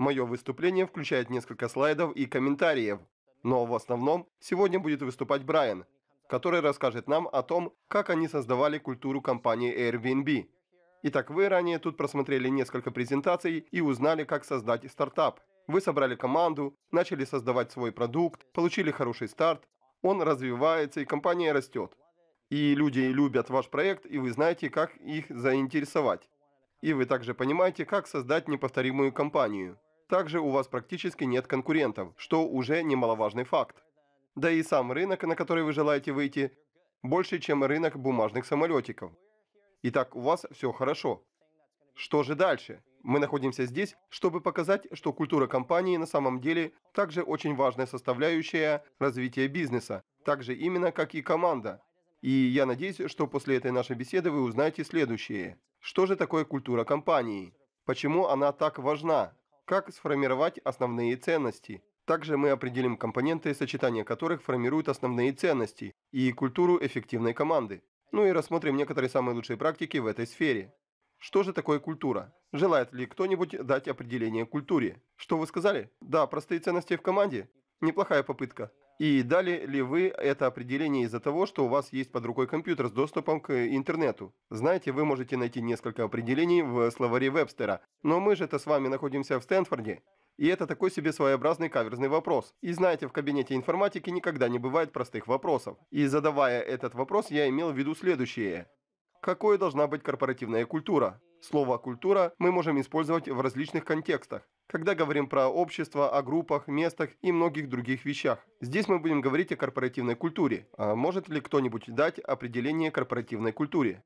Мое выступление включает несколько слайдов и комментариев. Но в основном сегодня будет выступать Брайан, который расскажет нам о том, как они создавали культуру компании Airbnb. Итак, вы ранее тут просмотрели несколько презентаций и узнали, как создать стартап. Вы собрали команду, начали создавать свой продукт, получили хороший старт, он развивается и компания растет. И люди любят ваш проект, и вы знаете, как их заинтересовать. И вы также понимаете, как создать неповторимую компанию. Также у вас практически нет конкурентов, что уже немаловажный факт. Да и сам рынок, на который вы желаете выйти, больше, чем рынок бумажных самолетиков. Итак, у вас все хорошо. Что же дальше? Мы находимся здесь, чтобы показать, что культура компании на самом деле также очень важная составляющая развития бизнеса, так же именно как и команда. И я надеюсь, что после этой нашей беседы вы узнаете следующее. Что же такое культура компании? Почему она так важна? как сформировать основные ценности. Также мы определим компоненты, сочетания которых формируют основные ценности и культуру эффективной команды. Ну и рассмотрим некоторые самые лучшие практики в этой сфере. Что же такое культура? Желает ли кто-нибудь дать определение культуре? Что вы сказали? Да, простые ценности в команде? Неплохая попытка. И дали ли вы это определение из-за того, что у вас есть под рукой компьютер с доступом к интернету? Знаете, вы можете найти несколько определений в словаре Вебстера, но мы же это с вами находимся в Стэнфорде. И это такой себе своеобразный каверзный вопрос. И знаете, в кабинете информатики никогда не бывает простых вопросов. И задавая этот вопрос, я имел в виду следующее. Какой должна быть корпоративная культура? Слово «культура» мы можем использовать в различных контекстах, когда говорим про общество, о группах, местах и многих других вещах. Здесь мы будем говорить о корпоративной культуре. А может ли кто-нибудь дать определение корпоративной культуре?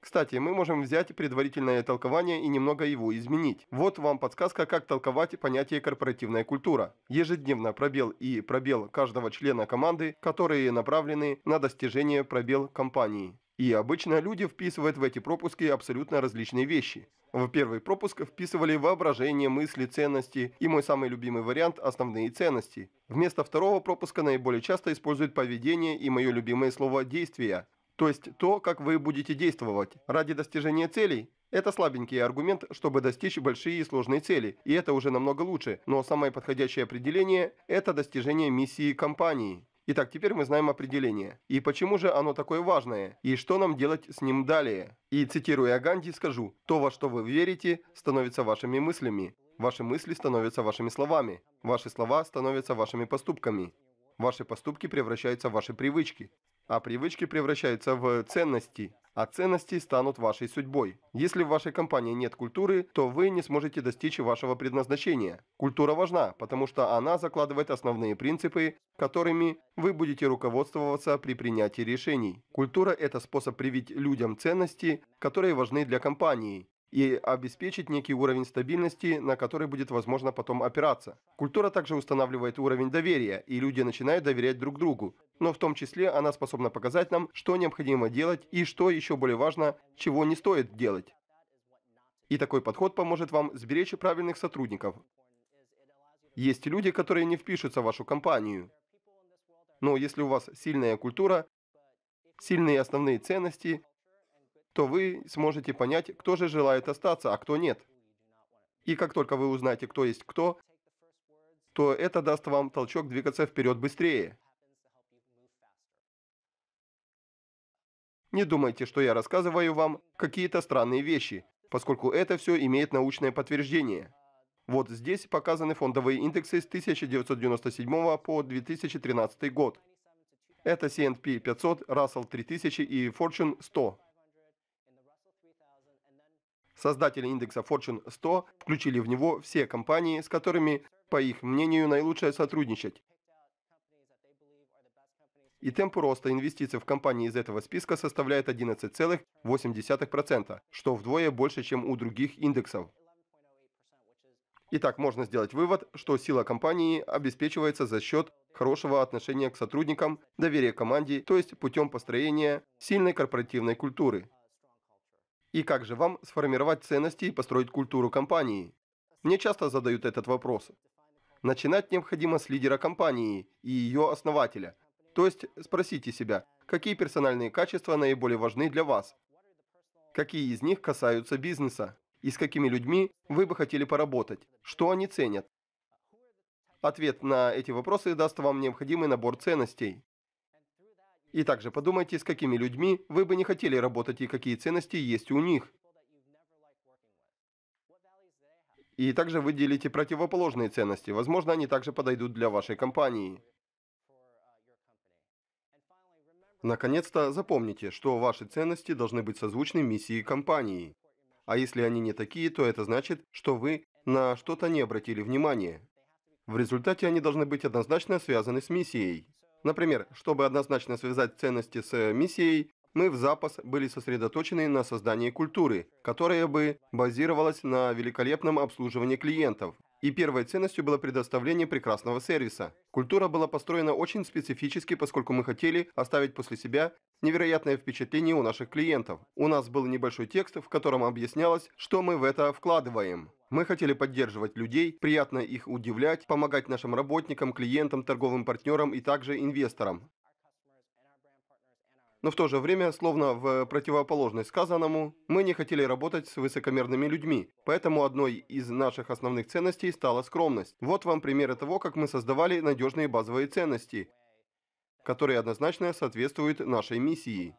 Кстати, мы можем взять предварительное толкование и немного его изменить. Вот вам подсказка, как толковать понятие корпоративная культура. Ежедневно пробел и пробел каждого члена команды, которые направлены на достижение пробел компании. И обычно люди вписывают в эти пропуски абсолютно различные вещи. В первый пропуск вписывали воображение, мысли, ценности и мой самый любимый вариант – основные ценности. Вместо второго пропуска наиболее часто используют поведение и мое любимое слово «действия», то есть то, как вы будете действовать ради достижения целей. Это слабенький аргумент, чтобы достичь большие и сложные цели, и это уже намного лучше, но самое подходящее определение – это достижение миссии компании. Итак, теперь мы знаем определение. И почему же оно такое важное? И что нам делать с ним далее? И цитируя Ганди, скажу, то, во что вы верите, становится вашими мыслями. Ваши мысли становятся вашими словами. Ваши слова становятся вашими поступками. Ваши поступки превращаются в ваши привычки. А привычки превращаются в ценности а ценности станут вашей судьбой. Если в вашей компании нет культуры, то вы не сможете достичь вашего предназначения. Культура важна, потому что она закладывает основные принципы, которыми вы будете руководствоваться при принятии решений. Культура – это способ привить людям ценности, которые важны для компании, и обеспечить некий уровень стабильности, на который будет возможно потом опираться. Культура также устанавливает уровень доверия, и люди начинают доверять друг другу. Но в том числе она способна показать нам, что необходимо делать и что еще более важно, чего не стоит делать. И такой подход поможет вам сберечь правильных сотрудников. Есть люди, которые не впишутся в вашу компанию. Но если у вас сильная культура, сильные основные ценности, то вы сможете понять, кто же желает остаться, а кто нет. И как только вы узнаете, кто есть кто, то это даст вам толчок двигаться вперед быстрее. Не думайте, что я рассказываю вам какие-то странные вещи, поскольку это все имеет научное подтверждение. Вот здесь показаны фондовые индексы с 1997 по 2013 год. Это C&P 500, Russell 3000 и Fortune 100. Создатели индекса Fortune 100 включили в него все компании, с которыми, по их мнению, наилучшее сотрудничать. И темп роста инвестиций в компании из этого списка составляет 11,8%, что вдвое больше, чем у других индексов. Итак, можно сделать вывод, что сила компании обеспечивается за счет хорошего отношения к сотрудникам, доверия команде, то есть путем построения сильной корпоративной культуры. И как же вам сформировать ценности и построить культуру компании? Мне часто задают этот вопрос. Начинать необходимо с лидера компании и ее основателя. То есть спросите себя, какие персональные качества наиболее важны для вас? Какие из них касаются бизнеса? И с какими людьми вы бы хотели поработать? Что они ценят? Ответ на эти вопросы даст вам необходимый набор ценностей. И также подумайте, с какими людьми вы бы не хотели работать и какие ценности есть у них. И также выделите противоположные ценности. Возможно, они также подойдут для вашей компании. Наконец-то запомните, что ваши ценности должны быть созвучны миссии компании. А если они не такие, то это значит, что вы на что-то не обратили внимания. В результате они должны быть однозначно связаны с миссией. Например, чтобы однозначно связать ценности с э, миссией, мы в запас были сосредоточены на создании культуры, которая бы базировалась на великолепном обслуживании клиентов, и первой ценностью было предоставление прекрасного сервиса. Культура была построена очень специфически, поскольку мы хотели оставить после себя невероятное впечатление у наших клиентов. У нас был небольшой текст, в котором объяснялось, что мы в это вкладываем. Мы хотели поддерживать людей, приятно их удивлять, помогать нашим работникам, клиентам, торговым партнерам и также инвесторам но в то же время, словно в противоположность сказанному, мы не хотели работать с высокомерными людьми, поэтому одной из наших основных ценностей стала скромность. Вот вам примеры того, как мы создавали надежные базовые ценности, которые однозначно соответствуют нашей миссии.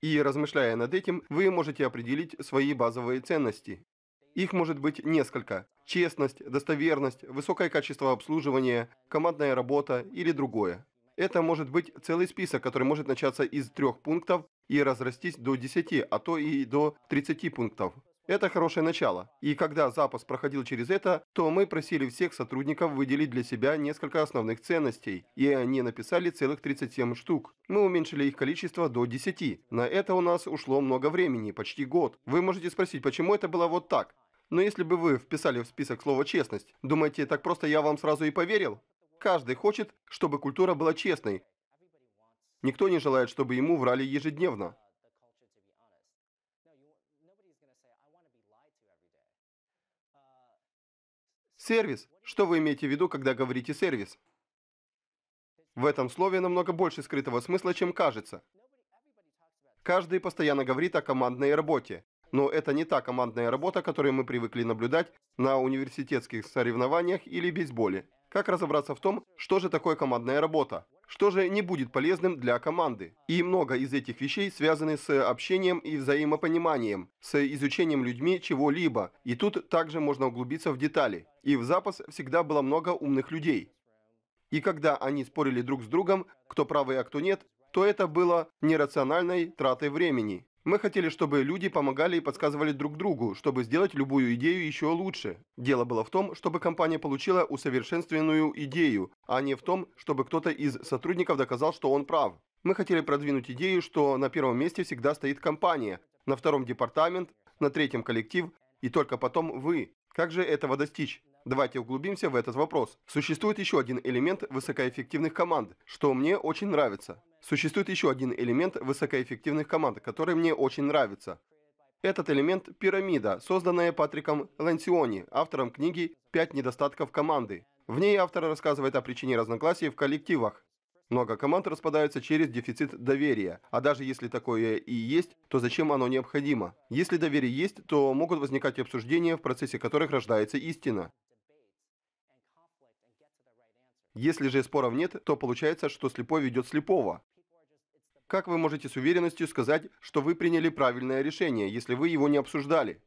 И размышляя над этим, вы можете определить свои базовые ценности. Их может быть несколько. Честность, достоверность, высокое качество обслуживания, командная работа или другое. Это может быть целый список, который может начаться из трех пунктов и разрастись до 10, а то и до 30 пунктов. Это хорошее начало. И когда запас проходил через это, то мы просили всех сотрудников выделить для себя несколько основных ценностей, и они написали целых 37 штук. Мы уменьшили их количество до 10. На это у нас ушло много времени, почти год. Вы можете спросить, почему это было вот так? Но если бы вы вписали в список слово «честность», думаете, так просто я вам сразу и поверил? Каждый хочет, чтобы культура была честной. Никто не желает, чтобы ему врали ежедневно. Сервис. Что вы имеете в виду, когда говорите «сервис»? В этом слове намного больше скрытого смысла, чем кажется. Каждый постоянно говорит о командной работе но это не та командная работа, которую мы привыкли наблюдать на университетских соревнованиях или бейсболе. Как разобраться в том, что же такое командная работа? Что же не будет полезным для команды? И много из этих вещей связаны с общением и взаимопониманием, с изучением людьми чего-либо. И тут также можно углубиться в детали. И в запас всегда было много умных людей. И когда они спорили друг с другом, кто правый, а кто нет, то это было нерациональной тратой времени. Мы хотели, чтобы люди помогали и подсказывали друг другу, чтобы сделать любую идею еще лучше. Дело было в том, чтобы компания получила усовершенствованную идею, а не в том, чтобы кто-то из сотрудников доказал, что он прав. Мы хотели продвинуть идею, что на первом месте всегда стоит компания, на втором департамент, на третьем коллектив и только потом вы. Как же этого достичь? Давайте углубимся в этот вопрос. Существует еще один элемент высокоэффективных команд, что мне очень нравится. Существует еще один элемент высокоэффективных команд, который мне очень нравится. Этот элемент – пирамида, созданная Патриком Лансиони, автором книги «Пять недостатков команды». В ней автор рассказывает о причине разногласий в коллективах. Много команд распадаются через дефицит доверия, а даже если такое и есть, то зачем оно необходимо? Если доверие есть, то могут возникать обсуждения, в процессе которых рождается истина. Если же споров нет, то получается, что слепой ведет слепого. Как вы можете с уверенностью сказать, что вы приняли правильное решение, если вы его не обсуждали?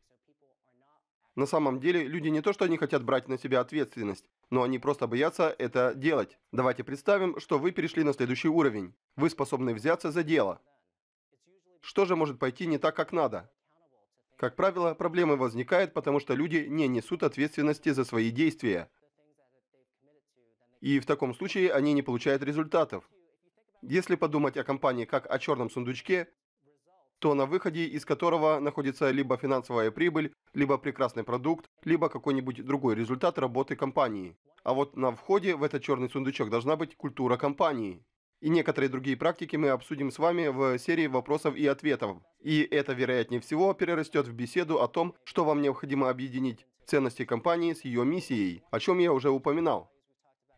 На самом деле, люди не то, что они хотят брать на себя ответственность, но они просто боятся это делать. Давайте представим, что вы перешли на следующий уровень. Вы способны взяться за дело. Что же может пойти не так, как надо? Как правило, проблемы возникают, потому что люди не несут ответственности за свои действия. И в таком случае они не получают результатов. Если подумать о компании как о черном сундучке, то на выходе из которого находится либо финансовая прибыль, либо прекрасный продукт, либо какой-нибудь другой результат работы компании. А вот на входе в этот черный сундучок должна быть культура компании. И некоторые другие практики мы обсудим с вами в серии вопросов и ответов. И это, вероятнее всего, перерастет в беседу о том, что вам необходимо объединить ценности компании с ее миссией, о чем я уже упоминал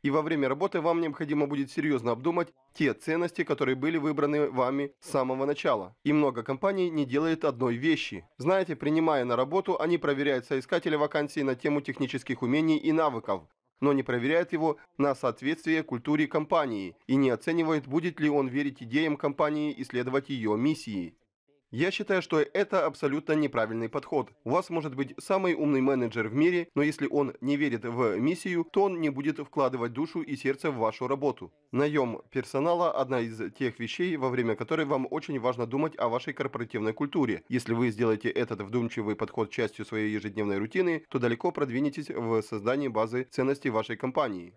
и во время работы вам необходимо будет серьезно обдумать те ценности, которые были выбраны вами с самого начала. И много компаний не делает одной вещи. Знаете, принимая на работу, они проверяют соискателя вакансии на тему технических умений и навыков, но не проверяют его на соответствие культуре компании и не оценивают, будет ли он верить идеям компании и следовать ее миссии. Я считаю, что это абсолютно неправильный подход. У вас может быть самый умный менеджер в мире, но если он не верит в миссию, то он не будет вкладывать душу и сердце в вашу работу. Наем персонала – одна из тех вещей, во время которой вам очень важно думать о вашей корпоративной культуре. Если вы сделаете этот вдумчивый подход частью своей ежедневной рутины, то далеко продвинетесь в создании базы ценностей вашей компании.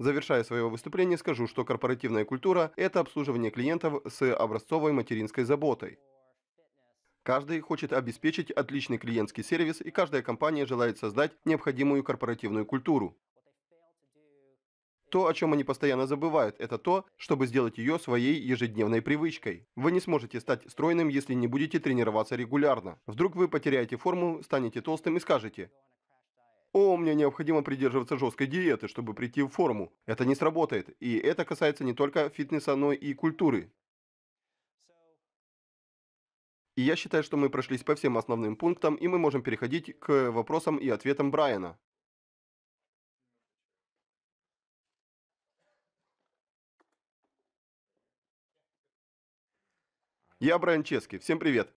Завершая свое выступление, скажу, что корпоративная культура – это обслуживание клиентов с образцовой материнской заботой. Каждый хочет обеспечить отличный клиентский сервис, и каждая компания желает создать необходимую корпоративную культуру. То, о чем они постоянно забывают, это то, чтобы сделать ее своей ежедневной привычкой. Вы не сможете стать стройным, если не будете тренироваться регулярно. Вдруг вы потеряете форму, станете толстым и скажете «О, мне необходимо придерживаться жесткой диеты, чтобы прийти в форму». Это не сработает, и это касается не только фитнеса, но и культуры. И я считаю, что мы прошлись по всем основным пунктам, и мы можем переходить к вопросам и ответам Брайана. Я Брайан Чески, всем привет!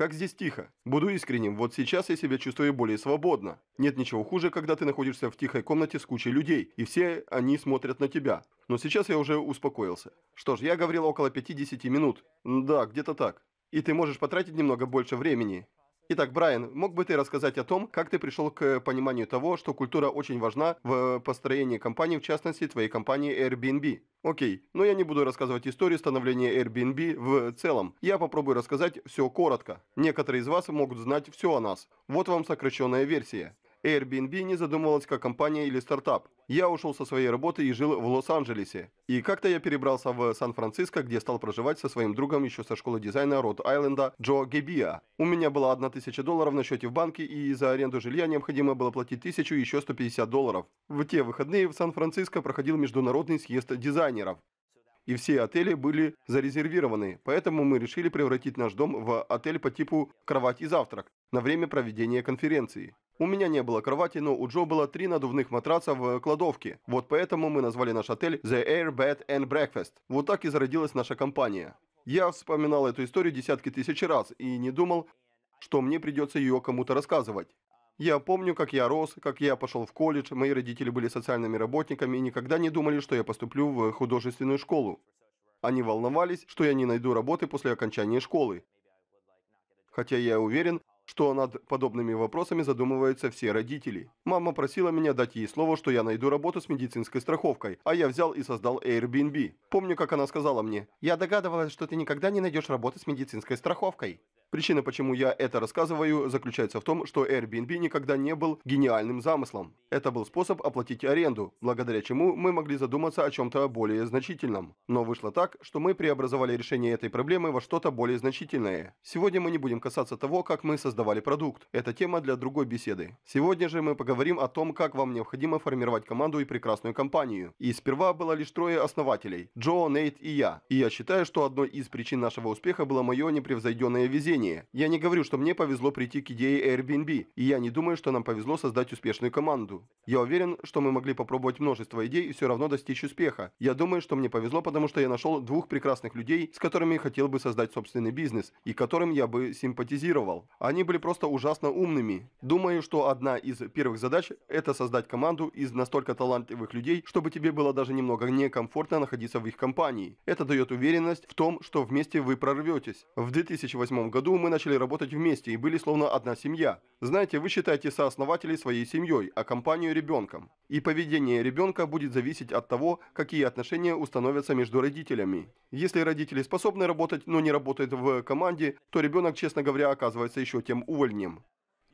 Как здесь тихо. Буду искренним, вот сейчас я себя чувствую более свободно. Нет ничего хуже, когда ты находишься в тихой комнате с кучей людей, и все они смотрят на тебя. Но сейчас я уже успокоился. Что ж, я говорил около 50 минут. Да, где-то так. И ты можешь потратить немного больше времени. Итак, Брайан, мог бы ты рассказать о том, как ты пришел к э, пониманию того, что культура очень важна в э, построении компании, в частности, твоей компании Airbnb? Окей, но я не буду рассказывать историю становления Airbnb в целом. Я попробую рассказать все коротко. Некоторые из вас могут знать все о нас. Вот вам сокращенная версия. Airbnb не задумывалась как компания или стартап. Я ушел со своей работы и жил в Лос-Анджелесе. И как-то я перебрался в Сан-Франциско, где стал проживать со своим другом еще со школы дизайна Род-Айленда Джо Гебиа. У меня было 1000 долларов на счете в банке, и за аренду жилья необходимо было платить 1000 и еще 150 долларов. В те выходные в Сан-Франциско проходил международный съезд дизайнеров и все отели были зарезервированы, поэтому мы решили превратить наш дом в отель по типу «кровать и завтрак» на время проведения конференции. У меня не было кровати, но у Джо было три надувных матраца в э, кладовке. Вот поэтому мы назвали наш отель The Air Bed and Breakfast. Вот так и зародилась наша компания. Я вспоминал эту историю десятки тысяч раз и не думал, что мне придется ее кому-то рассказывать. Я помню, как я рос, как я пошел в колледж, мои родители были социальными работниками и никогда не думали, что я поступлю в художественную школу. Они волновались, что я не найду работы после окончания школы. Хотя я уверен, что над подобными вопросами задумываются все родители. Мама просила меня дать ей слово, что я найду работу с медицинской страховкой, а я взял и создал Airbnb. Помню, как она сказала мне, «Я догадывалась, что ты никогда не найдешь работу с медицинской страховкой». Причина, почему я это рассказываю, заключается в том, что Airbnb никогда не был гениальным замыслом. Это был способ оплатить аренду, благодаря чему мы могли задуматься о чем-то более значительном. Но вышло так, что мы преобразовали решение этой проблемы во что-то более значительное. Сегодня мы не будем касаться того, как мы создавали продукт. Это тема для другой беседы. Сегодня же мы поговорим о том, как вам необходимо формировать команду и прекрасную компанию. И сперва было лишь трое основателей – Джо, Нейт и я. И я считаю, что одной из причин нашего успеха было мое непревзойденное везение решение. Я не говорю, что мне повезло прийти к идее Airbnb, и я не думаю, что нам повезло создать успешную команду. Я уверен, что мы могли попробовать множество идей и все равно достичь успеха. Я думаю, что мне повезло, потому что я нашел двух прекрасных людей, с которыми хотел бы создать собственный бизнес, и которым я бы симпатизировал. Они были просто ужасно умными. Думаю, что одна из первых задач – это создать команду из настолько талантливых людей, чтобы тебе было даже немного некомфортно находиться в их компании. Это дает уверенность в том, что вместе вы прорветесь. В 2008 году году мы начали работать вместе и были словно одна семья. Знаете, вы считаете сооснователей своей семьей, а компанию ребенком. И поведение ребенка будет зависеть от того, какие отношения установятся между родителями. Если родители способны работать, но не работают в команде, то ребенок, честно говоря, оказывается еще тем увольнем.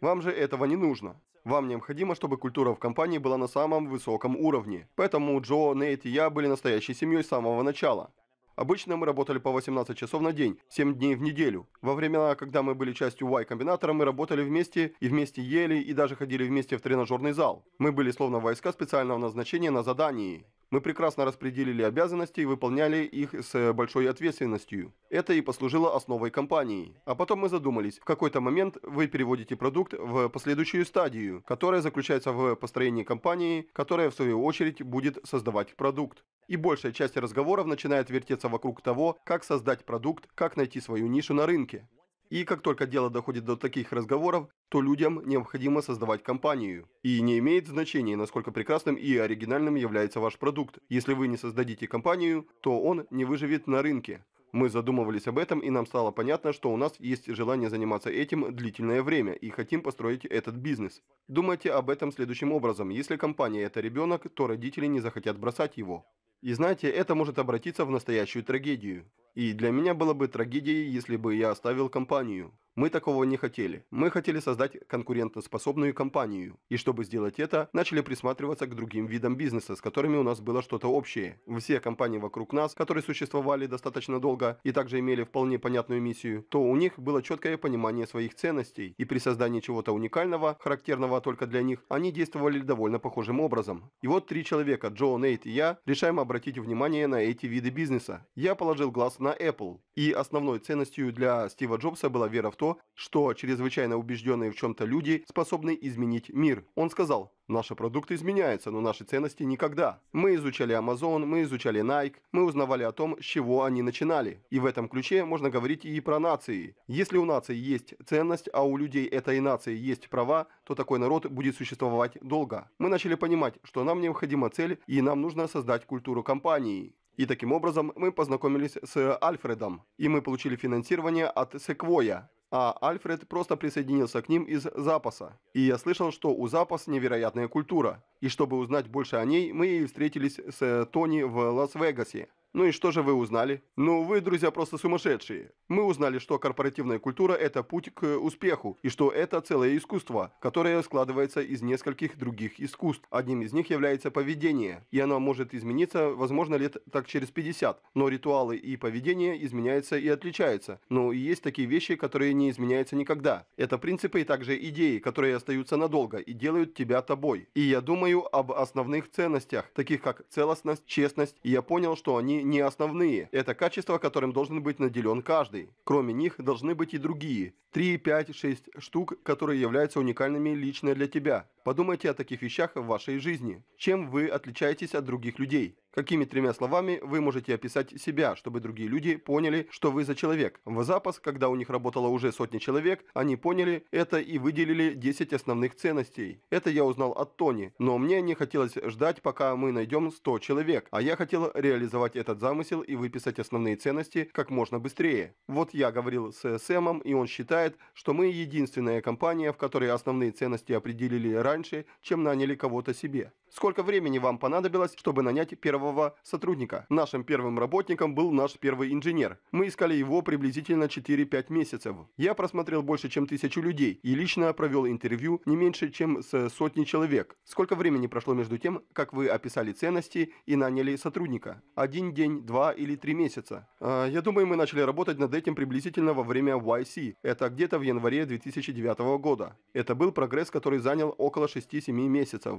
Вам же этого не нужно. Вам необходимо, чтобы культура в компании была на самом высоком уровне. Поэтому Джо, Нейт и я были настоящей семьей с самого начала. Обычно мы работали по 18 часов на день, 7 дней в неделю. Во времена, когда мы были частью Y-комбинатора, мы работали вместе и вместе ели, и даже ходили вместе в тренажерный зал. Мы были словно войска специального назначения на задании. Мы прекрасно распределили обязанности и выполняли их с большой ответственностью. Это и послужило основой компании. А потом мы задумались, в какой-то момент вы переводите продукт в последующую стадию, которая заключается в построении компании, которая в свою очередь будет создавать продукт. И большая часть разговоров начинает вертеться вокруг того, как создать продукт, как найти свою нишу на рынке. И как только дело доходит до таких разговоров, то людям необходимо создавать компанию. И не имеет значения, насколько прекрасным и оригинальным является ваш продукт. Если вы не создадите компанию, то он не выживет на рынке. Мы задумывались об этом, и нам стало понятно, что у нас есть желание заниматься этим длительное время и хотим построить этот бизнес. Думайте об этом следующим образом. Если компания – это ребенок, то родители не захотят бросать его. И знаете, это может обратиться в настоящую трагедию. И для меня было бы трагедией, если бы я оставил компанию. Мы такого не хотели. Мы хотели создать конкурентоспособную компанию. И чтобы сделать это, начали присматриваться к другим видам бизнеса, с которыми у нас было что-то общее. Все компании вокруг нас, которые существовали достаточно долго и также имели вполне понятную миссию, то у них было четкое понимание своих ценностей. И при создании чего-то уникального, характерного только для них, они действовали довольно похожим образом. И вот три человека, Джо, Нейт и я, решаем обратить внимание на эти виды бизнеса. Я положил глаз на на Apple. И основной ценностью для Стива Джобса была вера в то, что чрезвычайно убежденные в чем-то люди способны изменить мир. Он сказал, наши продукты изменяются, но наши ценности никогда. Мы изучали Amazon, мы изучали Nike, мы узнавали о том, с чего они начинали. И в этом ключе можно говорить и про нации. Если у нации есть ценность, а у людей этой нации есть права, то такой народ будет существовать долго. Мы начали понимать, что нам необходима цель и нам нужно создать культуру компании. И таким образом мы познакомились с э, Альфредом, и мы получили финансирование от Sequoia, а Альфред просто присоединился к ним из запаса. И я слышал, что у запас невероятная культура. И чтобы узнать больше о ней, мы и встретились с э, Тони в Лас-Вегасе. Ну и что же вы узнали? Ну, вы, друзья, просто сумасшедшие. Мы узнали, что корпоративная культура – это путь к успеху, и что это целое искусство, которое складывается из нескольких других искусств. Одним из них является поведение, и оно может измениться, возможно, лет так через 50. Но ритуалы и поведение изменяются и отличаются. Но ну, есть такие вещи, которые не изменяются никогда. Это принципы и также идеи, которые остаются надолго и делают тебя тобой. И я думаю об основных ценностях, таких как целостность, честность, и я понял, что они не основные. Это качества, которым должен быть наделен каждый. Кроме них должны быть и другие. 3, 5, 6 штук, которые являются уникальными лично для тебя. Подумайте о таких вещах в вашей жизни. Чем вы отличаетесь от других людей? Какими тремя словами вы можете описать себя, чтобы другие люди поняли, что вы за человек? В запас, когда у них работало уже сотни человек, они поняли это и выделили 10 основных ценностей. Это я узнал от Тони, но мне не хотелось ждать, пока мы найдем 100 человек, а я хотел реализовать этот замысел и выписать основные ценности как можно быстрее. Вот я говорил с Сэмом, и он считает, что мы единственная компания, в которой основные ценности определили раньше, чем наняли кого-то себе. Сколько времени вам понадобилось, чтобы нанять первого первого сотрудника. Нашим первым работником был наш первый инженер. Мы искали его приблизительно 4-5 месяцев. Я просмотрел больше, чем тысячу людей и лично провел интервью не меньше, чем с э, сотни человек. Сколько времени прошло между тем, как вы описали ценности и наняли сотрудника? Один день, два или три месяца? А, я думаю, мы начали работать над этим приблизительно во время YC. Это где-то в январе 2009 года. Это был прогресс, который занял около 6-7 месяцев.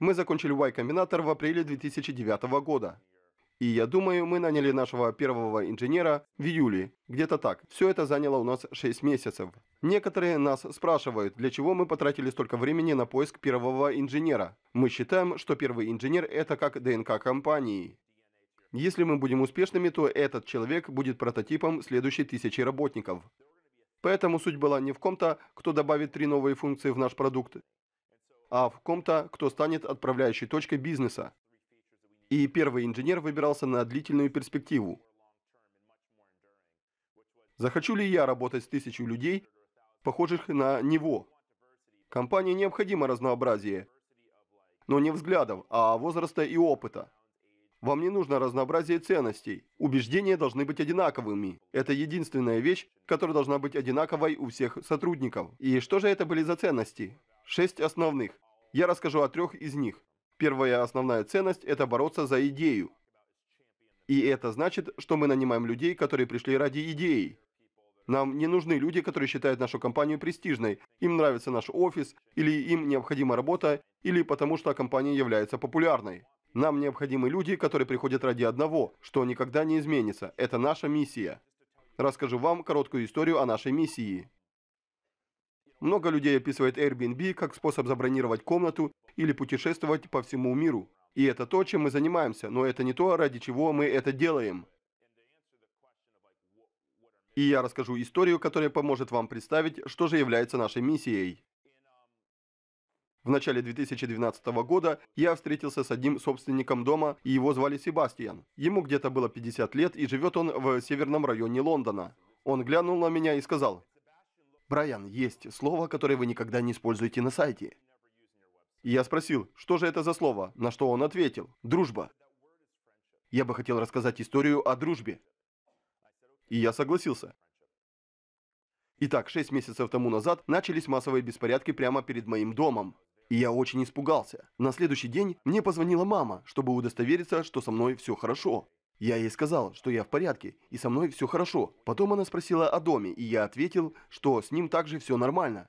Мы закончили Y-комбинатор в апреле 2009 года. И я думаю, мы наняли нашего первого инженера в июле. Где-то так. Все это заняло у нас 6 месяцев. Некоторые нас спрашивают, для чего мы потратили столько времени на поиск первого инженера. Мы считаем, что первый инженер это как ДНК компании. Если мы будем успешными, то этот человек будет прототипом следующей тысячи работников. Поэтому суть была не в ком-то, кто добавит три новые функции в наш продукт, а в ком-то, кто станет отправляющей точкой бизнеса. И первый инженер выбирался на длительную перспективу. Захочу ли я работать с тысячей людей, похожих на него? Компании необходимо разнообразие, но не взглядов, а возраста и опыта. Вам не нужно разнообразие ценностей. Убеждения должны быть одинаковыми. Это единственная вещь, которая должна быть одинаковой у всех сотрудников. И что же это были за ценности? Шесть основных. Я расскажу о трех из них. Первая основная ценность – это бороться за идею. И это значит, что мы нанимаем людей, которые пришли ради идеи. Нам не нужны люди, которые считают нашу компанию престижной, им нравится наш офис, или им необходима работа, или потому что компания является популярной. Нам необходимы люди, которые приходят ради одного, что никогда не изменится. Это наша миссия. Расскажу вам короткую историю о нашей миссии. Много людей описывает Airbnb как способ забронировать комнату или путешествовать по всему миру. И это то, чем мы занимаемся, но это не то, ради чего мы это делаем. И я расскажу историю, которая поможет вам представить, что же является нашей миссией. В начале 2012 года я встретился с одним собственником дома, и его звали Себастьян. Ему где-то было 50 лет, и живет он в северном районе Лондона. Он глянул на меня и сказал, Брайан, есть слово, которое вы никогда не используете на сайте. я спросил, что же это за слово, на что он ответил – дружба. Я бы хотел рассказать историю о дружбе. И я согласился. Итак, шесть месяцев тому назад начались массовые беспорядки прямо перед моим домом. И я очень испугался. На следующий день мне позвонила мама, чтобы удостовериться, что со мной все хорошо. Я ей сказал, что я в порядке и со мной все хорошо. Потом она спросила о доме, и я ответил, что с ним также все нормально.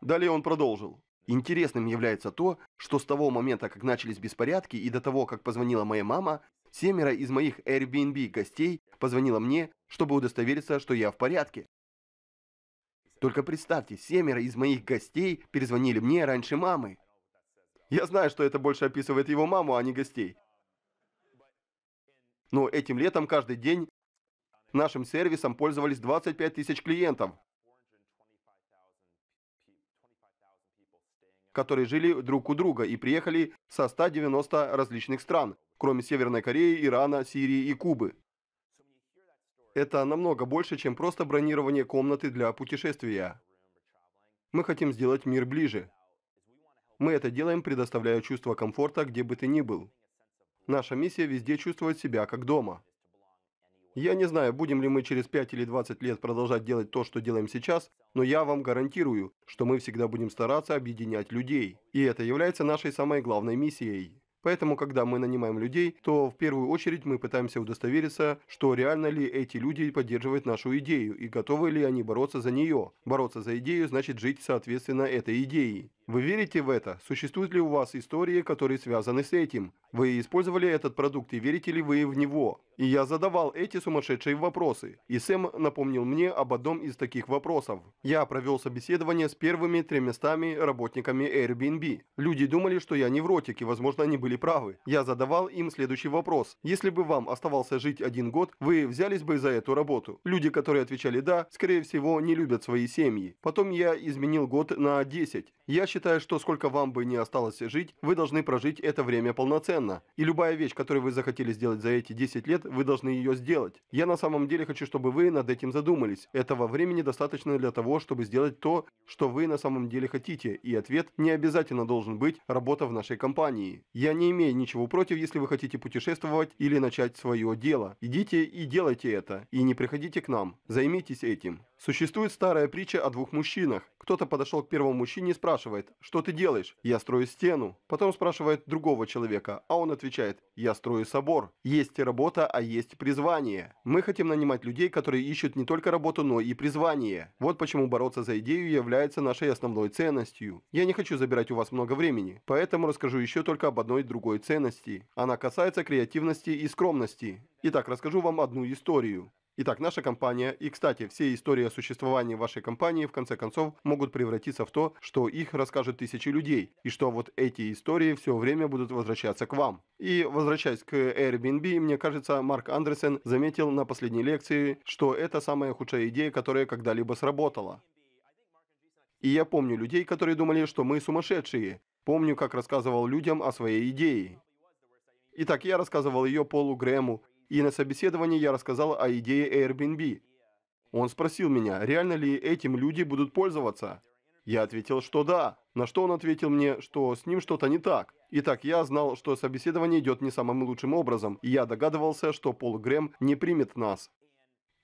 Далее он продолжил. Интересным является то, что с того момента, как начались беспорядки и до того, как позвонила моя мама, семеро из моих Airbnb гостей позвонила мне, чтобы удостовериться, что я в порядке. Только представьте, семеро из моих гостей перезвонили мне раньше мамы. Я знаю, что это больше описывает его маму, а не гостей. Но этим летом каждый день нашим сервисом пользовались 25 тысяч клиентов, которые жили друг у друга и приехали со 190 различных стран, кроме Северной Кореи, Ирана, Сирии и Кубы. Это намного больше, чем просто бронирование комнаты для путешествия. Мы хотим сделать мир ближе. Мы это делаем, предоставляя чувство комфорта, где бы ты ни был. Наша миссия везде чувствовать себя как дома. Я не знаю, будем ли мы через 5 или 20 лет продолжать делать то, что делаем сейчас, но я вам гарантирую, что мы всегда будем стараться объединять людей. И это является нашей самой главной миссией. Поэтому, когда мы нанимаем людей, то в первую очередь мы пытаемся удостовериться, что реально ли эти люди поддерживают нашу идею и готовы ли они бороться за нее. Бороться за идею значит жить соответственно этой идее. Вы верите в это? Существуют ли у вас истории, которые связаны с этим? Вы использовали этот продукт и верите ли вы в него? И я задавал эти сумасшедшие вопросы. И Сэм напомнил мне об одном из таких вопросов. Я провел собеседование с первыми треместами работниками Airbnb. Люди думали, что я невротик, и, возможно, они были правы. Я задавал им следующий вопрос. Если бы вам оставался жить один год, вы взялись бы за эту работу? Люди, которые отвечали «да», скорее всего, не любят свои семьи. Потом я изменил год на 10. Я считаю, что сколько вам бы ни осталось жить, вы должны прожить это время полноценно. И любая вещь, которую вы захотели сделать за эти 10 лет, вы должны ее сделать. Я на самом деле хочу, чтобы вы над этим задумались. Этого времени достаточно для того, чтобы сделать то, что вы на самом деле хотите. И ответ не обязательно должен быть работа в нашей компании. Я не имею ничего против, если вы хотите путешествовать или начать свое дело. Идите и делайте это. И не приходите к нам. Займитесь этим. Существует старая притча о двух мужчинах. Кто-то подошел к первому мужчине и спрашивает, что ты делаешь? Я строю стену. Потом спрашивает другого человека, а он отвечает, я строю собор. Есть работа, а есть призвание. Мы хотим нанимать людей, которые ищут не только работу, но и призвание. Вот почему бороться за идею является нашей основной ценностью. Я не хочу забирать у вас много времени, поэтому расскажу еще только об одной другой ценности. Она касается креативности и скромности. Итак, расскажу вам одну историю. Итак, наша компания, и, кстати, все истории о существовании вашей компании, в конце концов, могут превратиться в то, что их расскажут тысячи людей, и что вот эти истории все время будут возвращаться к вам. И, возвращаясь к Airbnb, мне кажется, Марк Андерсон заметил на последней лекции, что это самая худшая идея, которая когда-либо сработала. И я помню людей, которые думали, что мы сумасшедшие. Помню, как рассказывал людям о своей идее. Итак, я рассказывал ее Полу Грэму, и на собеседовании я рассказал о идее Airbnb. Он спросил меня, реально ли этим люди будут пользоваться. Я ответил, что да, на что он ответил мне, что с ним что-то не так. Итак, я знал, что собеседование идет не самым лучшим образом, и я догадывался, что Пол Грэм не примет нас.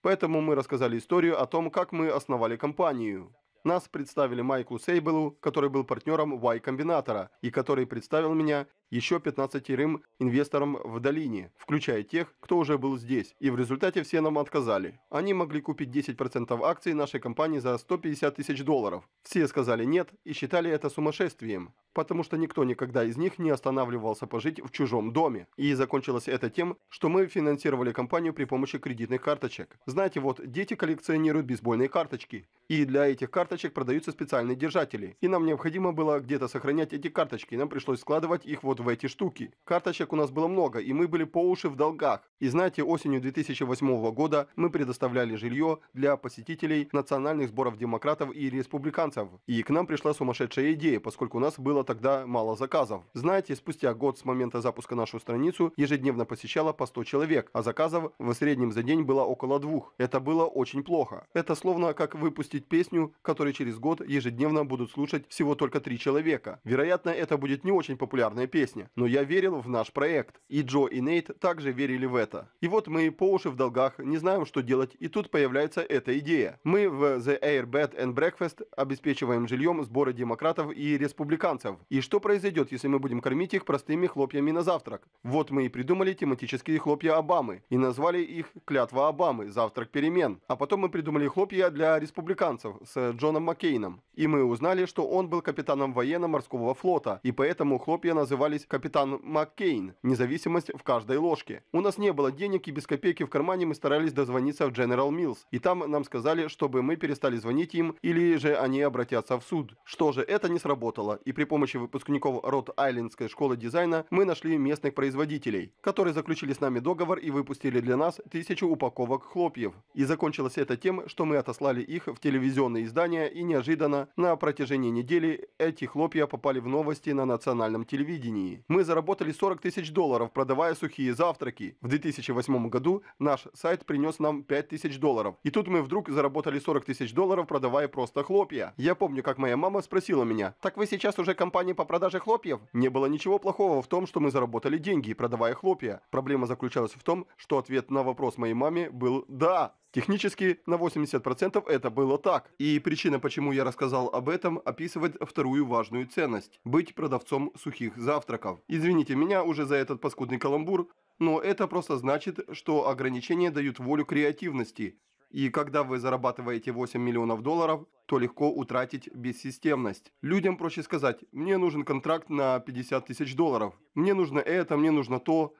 Поэтому мы рассказали историю о том, как мы основали компанию. Нас представили Майку Сейблу, который был партнером Y-комбинатора, и который представил меня еще 15 инвесторам в долине, включая тех, кто уже был здесь, и в результате все нам отказали. Они могли купить 10% акций нашей компании за 150 тысяч долларов. Все сказали нет и считали это сумасшествием, потому что никто никогда из них не останавливался пожить в чужом доме. И закончилось это тем, что мы финансировали компанию при помощи кредитных карточек. Знаете, вот дети коллекционируют бейсбольные карточки. И для этих карточек продаются специальные держатели. И нам необходимо было где-то сохранять эти карточки. Нам пришлось складывать их вот в эти штуки. Карточек у нас было много, и мы были по уши в долгах. И знаете, осенью 2008 года мы предоставляли жилье для посетителей национальных сборов демократов и республиканцев. И к нам пришла сумасшедшая идея, поскольку у нас было тогда мало заказов. Знаете, спустя год с момента запуска нашу страницу ежедневно посещало по 100 человек, а заказов в среднем за день было около двух. Это было очень плохо. Это словно как выпустить песню, которую через год ежедневно будут слушать всего только три человека. Вероятно, это будет не очень популярная песня песни, но я верил в наш проект. И Джо и Нейт также верили в это. И вот мы по уши в долгах, не знаем, что делать, и тут появляется эта идея. Мы в The Air Bed and Breakfast обеспечиваем жильем сборы демократов и республиканцев. И что произойдет, если мы будем кормить их простыми хлопьями на завтрак? Вот мы и придумали тематические хлопья Обамы и назвали их «Клятва Обамы. Завтрак перемен». А потом мы придумали хлопья для республиканцев с Джоном Маккейном. И мы узнали, что он был капитаном военно-морского флота, и поэтому хлопья назывались «Капитан Маккейн», независимость в каждой ложке. У нас не было денег, и без копейки в кармане мы старались дозвониться в General Mills, и там нам сказали, чтобы мы перестали звонить им, или же они обратятся в суд. Что же, это не сработало, и при помощи выпускников Рот-Айлендской школы дизайна мы нашли местных производителей, которые заключили с нами договор и выпустили для нас тысячу упаковок хлопьев. И закончилось это тем, что мы отослали их в телевизионные издания и неожиданно на протяжении недели эти хлопья попали в новости на национальном телевидении. Мы заработали 40 тысяч долларов, продавая сухие завтраки. В 2008 году наш сайт принес нам 5 тысяч долларов. И тут мы вдруг заработали 40 тысяч долларов, продавая просто хлопья. Я помню, как моя мама спросила меня, «Так вы сейчас уже компания по продаже хлопьев?» Не было ничего плохого в том, что мы заработали деньги, продавая хлопья. Проблема заключалась в том, что ответ на вопрос моей маме был «Да». Технически на 80% это было так. И причина, почему я рассказал об этом, описывает вторую важную ценность – быть продавцом сухих завтраков. Извините меня уже за этот паскудный каламбур, но это просто значит, что ограничения дают волю креативности. И когда вы зарабатываете 8 миллионов долларов, то легко утратить бессистемность. Людям проще сказать, мне нужен контракт на 50 тысяч долларов, мне нужно это, мне нужно то.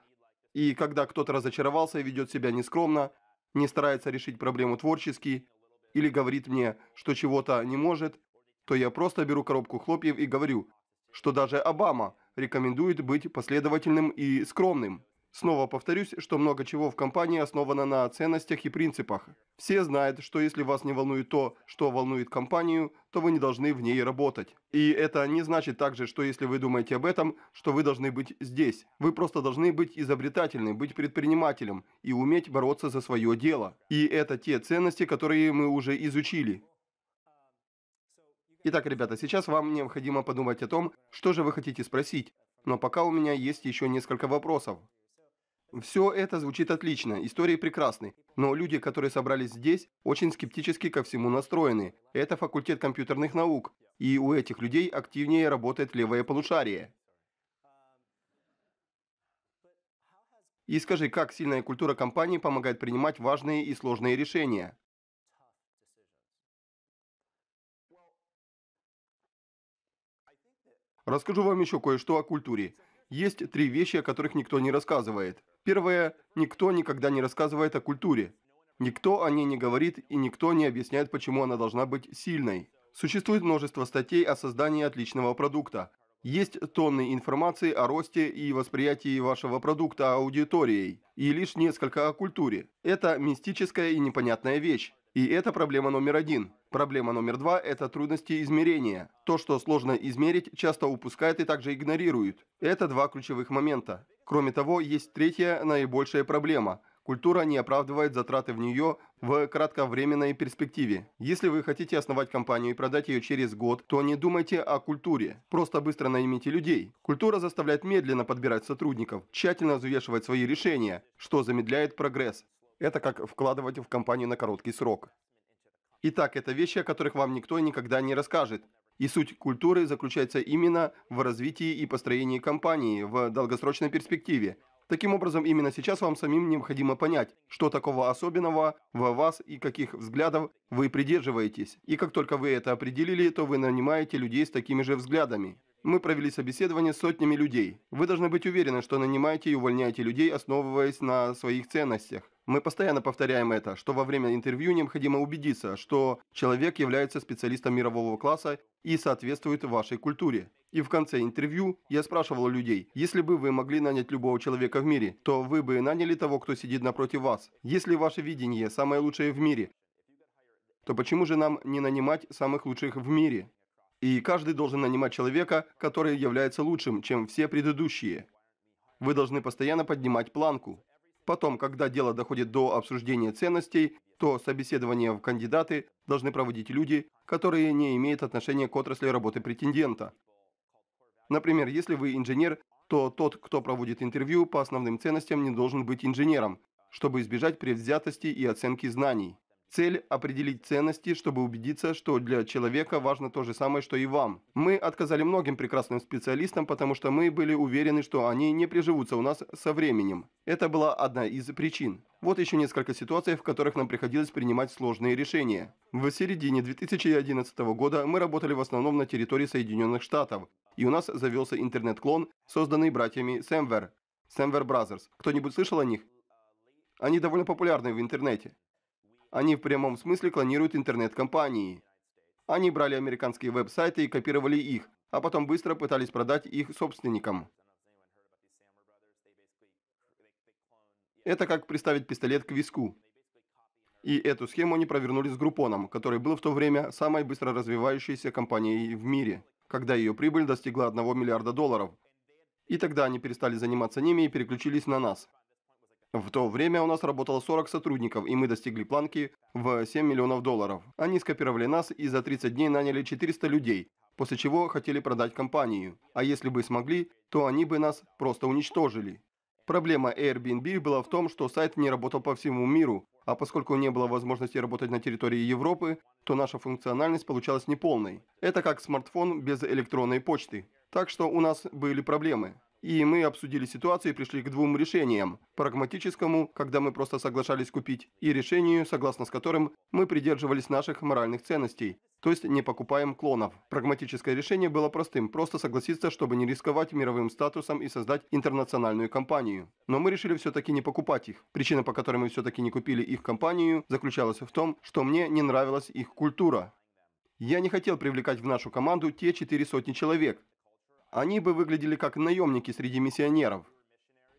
И когда кто-то разочаровался и ведет себя нескромно, не старается решить проблему творчески или говорит мне, что чего-то не может, то я просто беру коробку хлопьев и говорю, что даже Обама рекомендует быть последовательным и скромным. Снова повторюсь, что много чего в компании основано на ценностях и принципах. Все знают, что если вас не волнует то, что волнует компанию, то вы не должны в ней работать. И это не значит также, что если вы думаете об этом, что вы должны быть здесь. Вы просто должны быть изобретательны, быть предпринимателем и уметь бороться за свое дело. И это те ценности, которые мы уже изучили. Итак, ребята, сейчас вам необходимо подумать о том, что же вы хотите спросить. Но пока у меня есть еще несколько вопросов. Все это звучит отлично, истории прекрасны, но люди, которые собрались здесь, очень скептически ко всему настроены. Это факультет компьютерных наук, и у этих людей активнее работает левое полушарие. И скажи, как сильная культура компании помогает принимать важные и сложные решения? Расскажу вам еще кое-что о культуре. Есть три вещи, о которых никто не рассказывает. Первое. Никто никогда не рассказывает о культуре. Никто о ней не говорит и никто не объясняет, почему она должна быть сильной. Существует множество статей о создании отличного продукта. Есть тонны информации о росте и восприятии вашего продукта аудиторией, и лишь несколько о культуре. Это мистическая и непонятная вещь. И это проблема номер один. Проблема номер два – это трудности измерения. То, что сложно измерить, часто упускают и также игнорируют. Это два ключевых момента. Кроме того, есть третья, наибольшая проблема – Культура не оправдывает затраты в нее в кратковременной перспективе. Если вы хотите основать компанию и продать ее через год, то не думайте о культуре. Просто быстро наймите людей. Культура заставляет медленно подбирать сотрудников, тщательно взвешивать свои решения, что замедляет прогресс. Это как вкладывать в компанию на короткий срок. Итак, это вещи, о которых вам никто никогда не расскажет. И суть культуры заключается именно в развитии и построении компании в долгосрочной перспективе. Таким образом, именно сейчас вам самим необходимо понять, что такого особенного в вас и каких взглядов вы придерживаетесь. И как только вы это определили, то вы нанимаете людей с такими же взглядами. Мы провели собеседование с сотнями людей. Вы должны быть уверены, что нанимаете и увольняете людей, основываясь на своих ценностях. Мы постоянно повторяем это, что во время интервью необходимо убедиться, что человек является специалистом мирового класса и соответствует вашей культуре. И в конце интервью я спрашивал людей, если бы вы могли нанять любого человека в мире, то вы бы наняли того, кто сидит напротив вас. Если ваше видение самое лучшее в мире, то почему же нам не нанимать самых лучших в мире? И каждый должен нанимать человека, который является лучшим, чем все предыдущие. Вы должны постоянно поднимать планку. Потом, когда дело доходит до обсуждения ценностей, то собеседование в кандидаты должны проводить люди, которые не имеют отношения к отрасли работы претендента. Например, если вы инженер, то тот, кто проводит интервью по основным ценностям, не должен быть инженером, чтобы избежать превзятости и оценки знаний. Цель – определить ценности, чтобы убедиться, что для человека важно то же самое, что и вам. Мы отказали многим прекрасным специалистам, потому что мы были уверены, что они не приживутся у нас со временем. Это была одна из причин. Вот еще несколько ситуаций, в которых нам приходилось принимать сложные решения. В середине 2011 года мы работали в основном на территории Соединенных Штатов, и у нас завелся интернет-клон, созданный братьями Сэмвер. Сэмвер Бразерс. Кто-нибудь слышал о них? Они довольно популярны в интернете. Они в прямом смысле клонируют интернет-компании. Они брали американские веб-сайты и копировали их, а потом быстро пытались продать их собственникам. Это как приставить пистолет к виску. И эту схему они провернули с Группоном, который был в то время самой быстро развивающейся компанией в мире, когда ее прибыль достигла 1 миллиарда долларов. И тогда они перестали заниматься ними и переключились на нас. В то время у нас работало 40 сотрудников, и мы достигли планки в 7 миллионов долларов. Они скопировали нас и за 30 дней наняли 400 людей, после чего хотели продать компанию. А если бы смогли, то они бы нас просто уничтожили. Проблема Airbnb была в том, что сайт не работал по всему миру, а поскольку не было возможности работать на территории Европы, то наша функциональность получалась неполной. Это как смартфон без электронной почты. Так что у нас были проблемы. И мы обсудили ситуацию и пришли к двум решениям. Прагматическому, когда мы просто соглашались купить, и решению, согласно с которым мы придерживались наших моральных ценностей. То есть не покупаем клонов. Прагматическое решение было простым, просто согласиться, чтобы не рисковать мировым статусом и создать интернациональную компанию. Но мы решили все-таки не покупать их. Причина, по которой мы все-таки не купили их компанию, заключалась в том, что мне не нравилась их культура. Я не хотел привлекать в нашу команду те четыре сотни человек, они бы выглядели как наемники среди миссионеров.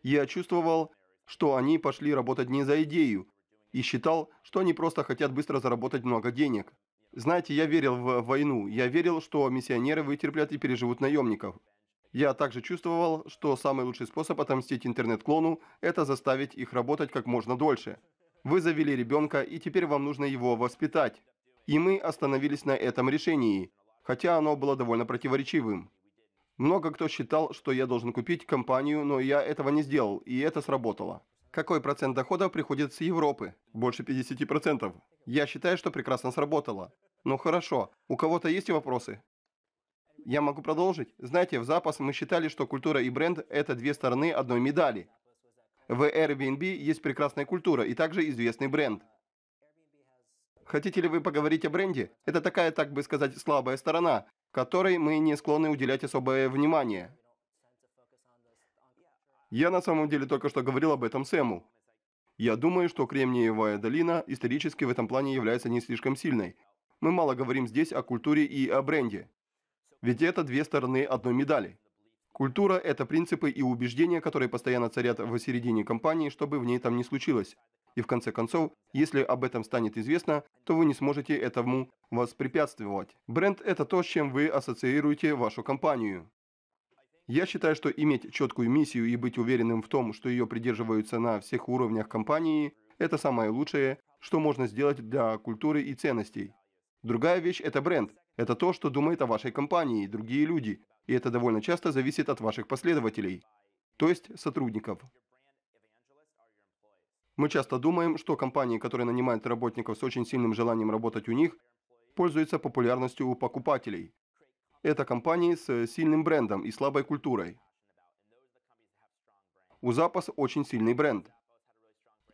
Я чувствовал, что они пошли работать не за идею, и считал, что они просто хотят быстро заработать много денег. Знаете, я верил в войну, я верил, что миссионеры вытерпят и переживут наемников. Я также чувствовал, что самый лучший способ отомстить интернет-клону – это заставить их работать как можно дольше. Вы завели ребенка, и теперь вам нужно его воспитать. И мы остановились на этом решении, хотя оно было довольно противоречивым. Много кто считал, что я должен купить компанию, но я этого не сделал, и это сработало. Какой процент дохода приходит с Европы? Больше 50%. Я считаю, что прекрасно сработало. Ну хорошо, у кого-то есть вопросы? Я могу продолжить? Знаете, в запас мы считали, что культура и бренд – это две стороны одной медали. В Airbnb есть прекрасная культура и также известный бренд. Хотите ли вы поговорить о бренде? Это такая, так бы сказать, слабая сторона которой мы не склонны уделять особое внимание. Я на самом деле только что говорил об этом Сэму. Я думаю, что Кремниевая долина исторически в этом плане является не слишком сильной. Мы мало говорим здесь о культуре и о бренде. Ведь это две стороны одной медали. Культура – это принципы и убеждения, которые постоянно царят в середине компании, чтобы в ней там не случилось. И в конце концов, если об этом станет известно, то вы не сможете этому воспрепятствовать. Бренд – это то, с чем вы ассоциируете вашу компанию. Я считаю, что иметь четкую миссию и быть уверенным в том, что ее придерживаются на всех уровнях компании – это самое лучшее, что можно сделать для культуры и ценностей. Другая вещь – это бренд. Это то, что думает о вашей компании, и другие люди. И это довольно часто зависит от ваших последователей, то есть сотрудников. Мы часто думаем, что компании, которые нанимают работников с очень сильным желанием работать у них, пользуются популярностью у покупателей. Это компании с сильным брендом и слабой культурой. У Запас очень сильный бренд.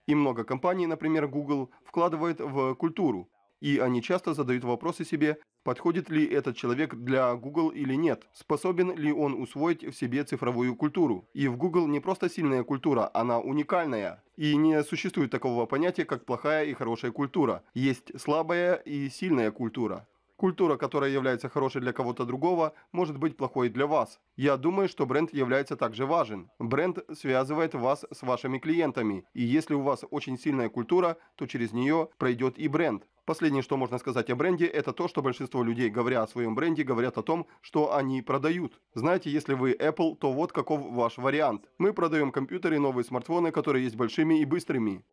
И много компаний, например Google, вкладывает в культуру. И они часто задают вопросы себе, Подходит ли этот человек для Google или нет? Способен ли он усвоить в себе цифровую культуру? И в Google не просто сильная культура, она уникальная. И не существует такого понятия, как плохая и хорошая культура. Есть слабая и сильная культура. Культура, которая является хорошей для кого-то другого, может быть плохой для вас. Я думаю, что бренд является также важен. Бренд связывает вас с вашими клиентами, и если у вас очень сильная культура, то через нее пройдет и бренд. Последнее, что можно сказать о бренде, это то, что большинство людей, говоря о своем бренде, говорят о том, что они продают. Знаете, если вы Apple, то вот каков ваш вариант. Мы продаем компьютеры и новые смартфоны, которые есть большими и быстрыми.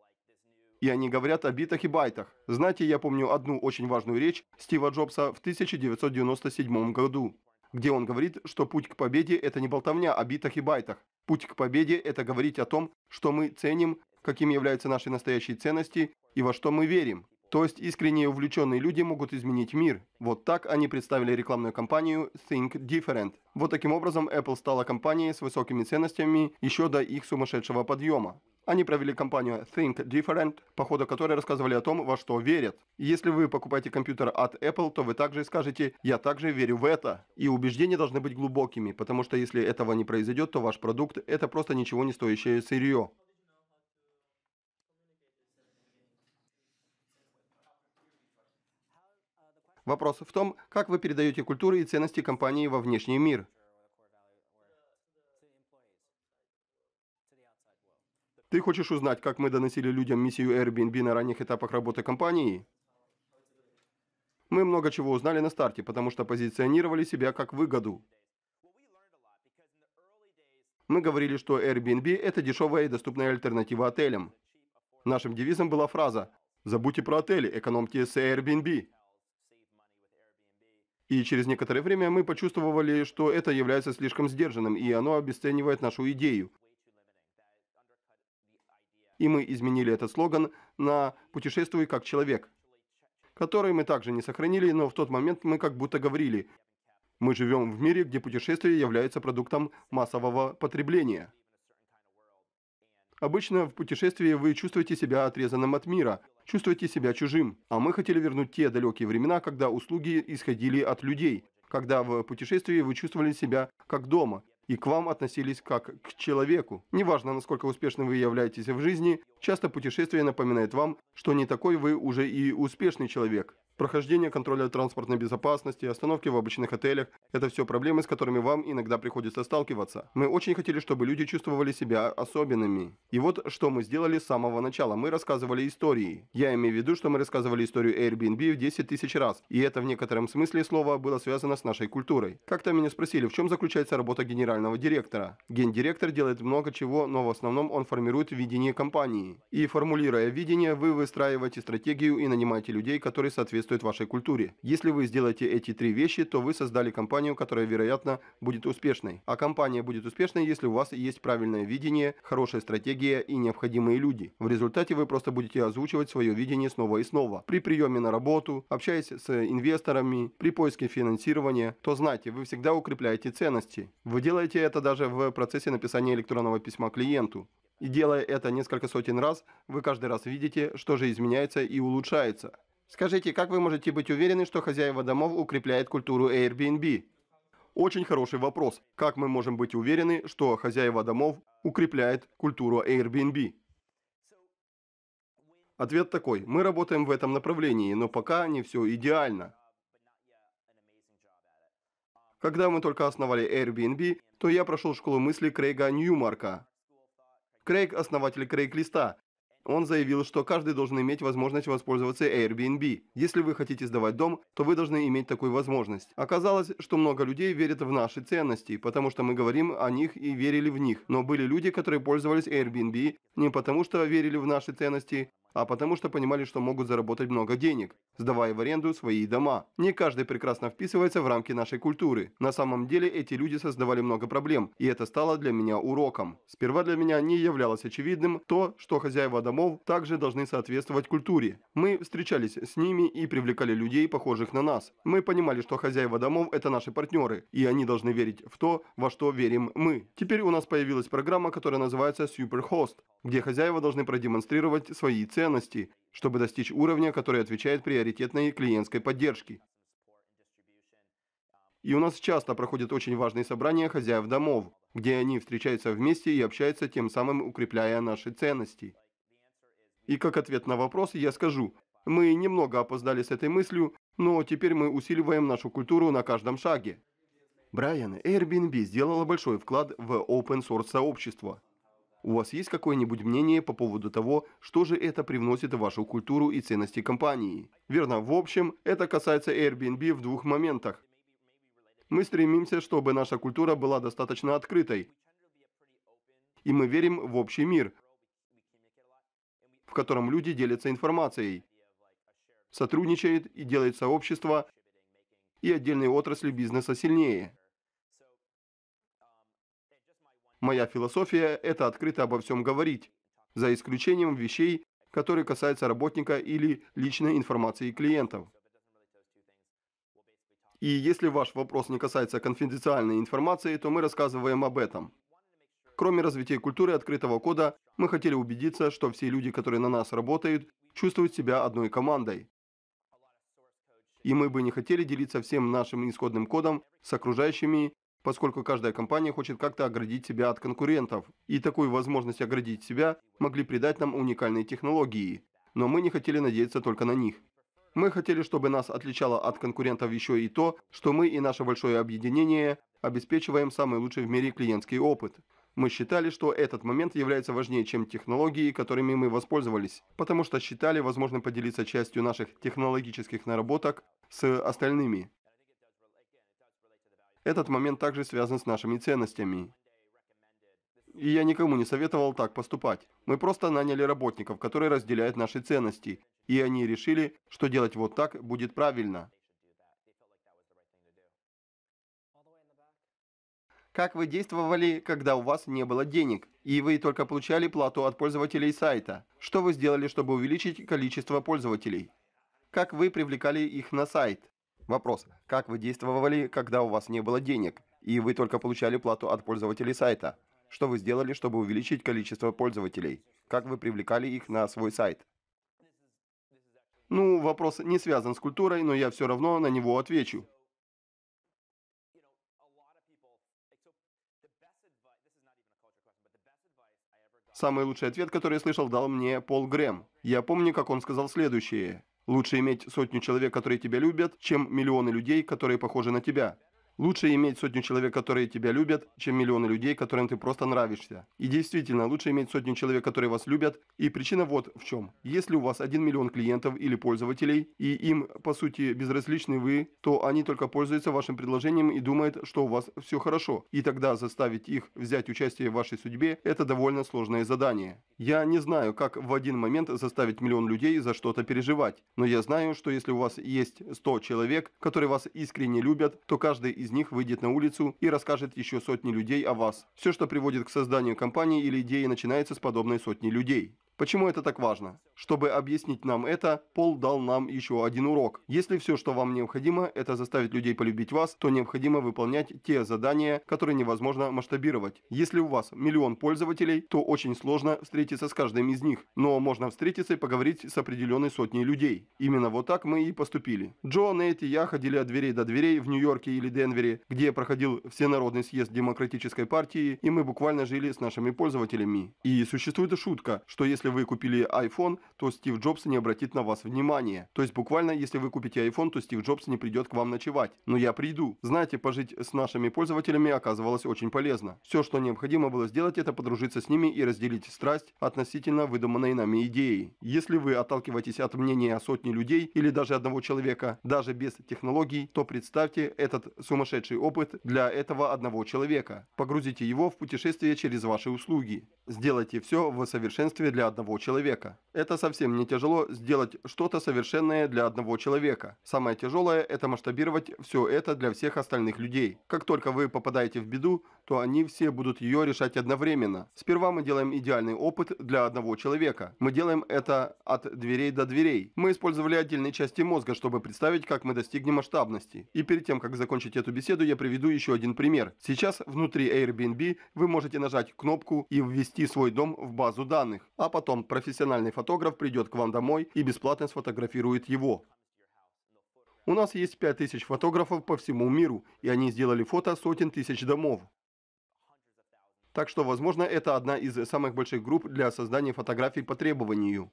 И они говорят о битах и байтах. Знаете, я помню одну очень важную речь Стива Джобса в 1997 году, где он говорит, что путь к победе – это не болтовня о битах и байтах. Путь к победе – это говорить о том, что мы ценим, каким являются наши настоящие ценности и во что мы верим. То есть искренне увлеченные люди могут изменить мир. Вот так они представили рекламную кампанию Think Different. Вот таким образом Apple стала компанией с высокими ценностями еще до их сумасшедшего подъема. Они провели кампанию Think Different, по ходу которой рассказывали о том, во что верят. Если вы покупаете компьютер от Apple, то вы также скажете «я также верю в это». И убеждения должны быть глубокими, потому что если этого не произойдет, то ваш продукт – это просто ничего не стоящее сырье. Вопрос в том, как вы передаете культуры и ценности компании во внешний мир. Ты хочешь узнать, как мы доносили людям миссию Airbnb на ранних этапах работы компании? Мы много чего узнали на старте, потому что позиционировали себя как выгоду. Мы говорили, что Airbnb – это дешевая и доступная альтернатива отелям. Нашим девизом была фраза «Забудьте про отели, экономьте с Airbnb». И через некоторое время мы почувствовали, что это является слишком сдержанным, и оно обесценивает нашу идею. И мы изменили этот слоган на «Путешествуй как человек», который мы также не сохранили, но в тот момент мы как будто говорили «Мы живем в мире, где путешествие является продуктом массового потребления». Обычно в путешествии вы чувствуете себя отрезанным от мира – чувствуете себя чужим. А мы хотели вернуть те далекие времена, когда услуги исходили от людей, когда в путешествии вы чувствовали себя как дома и к вам относились как к человеку. Неважно, насколько успешным вы являетесь в жизни, часто путешествие напоминает вам, что не такой вы уже и успешный человек. Прохождение контроля транспортной безопасности, остановки в обычных отелях – это все проблемы, с которыми вам иногда приходится сталкиваться. Мы очень хотели, чтобы люди чувствовали себя особенными. И вот, что мы сделали с самого начала. Мы рассказывали истории. Я имею в виду, что мы рассказывали историю Airbnb в 10 тысяч раз. И это в некотором смысле слова было связано с нашей культурой. Как-то меня спросили, в чем заключается работа генерального директора. Гендиректор делает много чего, но в основном он формирует видение компании. И формулируя видение, вы выстраиваете стратегию и нанимаете людей, которые соответствуют соответствует вашей культуре. Если вы сделаете эти три вещи, то вы создали компанию, которая, вероятно, будет успешной. А компания будет успешной, если у вас есть правильное видение, хорошая стратегия и необходимые люди. В результате вы просто будете озвучивать свое видение снова и снова. При приеме на работу, общаясь с инвесторами, при поиске финансирования, то знайте, вы всегда укрепляете ценности. Вы делаете это даже в процессе написания электронного письма клиенту. И делая это несколько сотен раз, вы каждый раз видите, что же изменяется и улучшается. Скажите, как вы можете быть уверены, что хозяева домов укрепляет культуру Airbnb? Очень хороший вопрос. Как мы можем быть уверены, что хозяева домов укрепляет культуру Airbnb? Ответ такой. Мы работаем в этом направлении, но пока не все идеально. Когда мы только основали Airbnb, то я прошел школу мысли Крейга Ньюмарка. Крейг – основатель Крейг-листа, он заявил, что каждый должен иметь возможность воспользоваться Airbnb. Если вы хотите сдавать дом, то вы должны иметь такую возможность. Оказалось, что много людей верят в наши ценности, потому что мы говорим о них и верили в них. Но были люди, которые пользовались Airbnb не потому, что верили в наши ценности, а потому что понимали, что могут заработать много денег, сдавая в аренду свои дома. Не каждый прекрасно вписывается в рамки нашей культуры. На самом деле эти люди создавали много проблем, и это стало для меня уроком. Сперва для меня не являлось очевидным то, что хозяева домов также должны соответствовать культуре. Мы встречались с ними и привлекали людей, похожих на нас. Мы понимали, что хозяева домов – это наши партнеры, и они должны верить в то, во что верим мы. Теперь у нас появилась программа, которая называется Superhost, где хозяева должны продемонстрировать свои цены ценностей, чтобы достичь уровня, который отвечает приоритетной клиентской поддержке. И у нас часто проходят очень важные собрания хозяев домов, где они встречаются вместе и общаются, тем самым укрепляя наши ценности. И как ответ на вопрос я скажу, мы немного опоздали с этой мыслью, но теперь мы усиливаем нашу культуру на каждом шаге. Брайан, Airbnb сделала большой вклад в open-source сообщество. У вас есть какое-нибудь мнение по поводу того, что же это привносит в вашу культуру и ценности компании? Верно, в общем, это касается Airbnb в двух моментах. Мы стремимся, чтобы наша культура была достаточно открытой, и мы верим в общий мир, в котором люди делятся информацией, сотрудничают и делают сообщество и отдельные отрасли бизнеса сильнее. Моя философия – это открыто обо всем говорить, за исключением вещей, которые касаются работника или личной информации клиентов. И если ваш вопрос не касается конфиденциальной информации, то мы рассказываем об этом. Кроме развития культуры открытого кода, мы хотели убедиться, что все люди, которые на нас работают, чувствуют себя одной командой. И мы бы не хотели делиться всем нашим исходным кодом с окружающими поскольку каждая компания хочет как-то оградить себя от конкурентов, и такую возможность оградить себя могли придать нам уникальные технологии. Но мы не хотели надеяться только на них. Мы хотели, чтобы нас отличало от конкурентов еще и то, что мы и наше большое объединение обеспечиваем самый лучший в мире клиентский опыт. Мы считали, что этот момент является важнее, чем технологии, которыми мы воспользовались, потому что считали возможным поделиться частью наших технологических наработок с остальными. Этот момент также связан с нашими ценностями. И я никому не советовал так поступать. Мы просто наняли работников, которые разделяют наши ценности. И они решили, что делать вот так будет правильно. Как вы действовали, когда у вас не было денег, и вы только получали плату от пользователей сайта? Что вы сделали, чтобы увеличить количество пользователей? Как вы привлекали их на сайт? Вопрос. Как вы действовали, когда у вас не было денег, и вы только получали плату от пользователей сайта? Что вы сделали, чтобы увеличить количество пользователей? Как вы привлекали их на свой сайт? Ну, вопрос не связан с культурой, но я все равно на него отвечу. Самый лучший ответ, который я слышал, дал мне Пол Грэм. Я помню, как он сказал следующее. Лучше иметь сотню человек, которые тебя любят, чем миллионы людей, которые похожи на тебя. Лучше иметь сотню человек, которые тебя любят, чем миллионы людей, которым ты просто нравишься. И действительно, лучше иметь сотню человек, которые вас любят. И причина вот в чем. Если у вас 1 миллион клиентов или пользователей, и им, по сути, безразличны вы, то они только пользуются вашим предложением и думают, что у вас все хорошо. И тогда заставить их взять участие в вашей судьбе – это довольно сложное задание. Я не знаю, как в один момент заставить миллион людей за что-то переживать. Но я знаю, что если у вас есть 100 человек, которые вас искренне любят, то каждый из них выйдет на улицу и расскажет еще сотни людей о вас. Все, что приводит к созданию компании или идеи, начинается с подобной сотни людей. Почему это так важно? Чтобы объяснить нам это, Пол дал нам еще один урок. Если все, что вам необходимо, это заставить людей полюбить вас, то необходимо выполнять те задания, которые невозможно масштабировать. Если у вас миллион пользователей, то очень сложно встретиться с каждым из них, но можно встретиться и поговорить с определенной сотней людей. Именно вот так мы и поступили. Джо, Нейт и я ходили от дверей до дверей в Нью-Йорке или Денвере, где проходил Всенародный съезд Демократической партии, и мы буквально жили с нашими пользователями. И существует шутка, что если если вы купили iPhone, то Стив Джобс не обратит на вас внимания. То есть буквально, если вы купите iPhone, то Стив Джобс не придет к вам ночевать. Но я приду. Знаете, пожить с нашими пользователями оказывалось очень полезно. Все, что необходимо было сделать, это подружиться с ними и разделить страсть относительно выдуманной нами идеи. Если вы отталкиваетесь от мнения сотни людей или даже одного человека, даже без технологий, то представьте этот сумасшедший опыт для этого одного человека. Погрузите его в путешествие через ваши услуги. Сделайте все в совершенстве для одного человека. Это совсем не тяжело сделать что-то совершенное для одного человека. Самое тяжелое – это масштабировать все это для всех остальных людей. Как только вы попадаете в беду, то они все будут ее решать одновременно. Сперва мы делаем идеальный опыт для одного человека. Мы делаем это от дверей до дверей. Мы использовали отдельные части мозга, чтобы представить, как мы достигнем масштабности. И перед тем, как закончить эту беседу, я приведу еще один пример. Сейчас внутри Airbnb вы можете нажать кнопку и ввести свой дом в базу данных, а потом Потом профессиональный фотограф придет к вам домой и бесплатно сфотографирует его. У нас есть 5000 фотографов по всему миру, и они сделали фото сотен тысяч домов. Так что, возможно, это одна из самых больших групп для создания фотографий по требованию.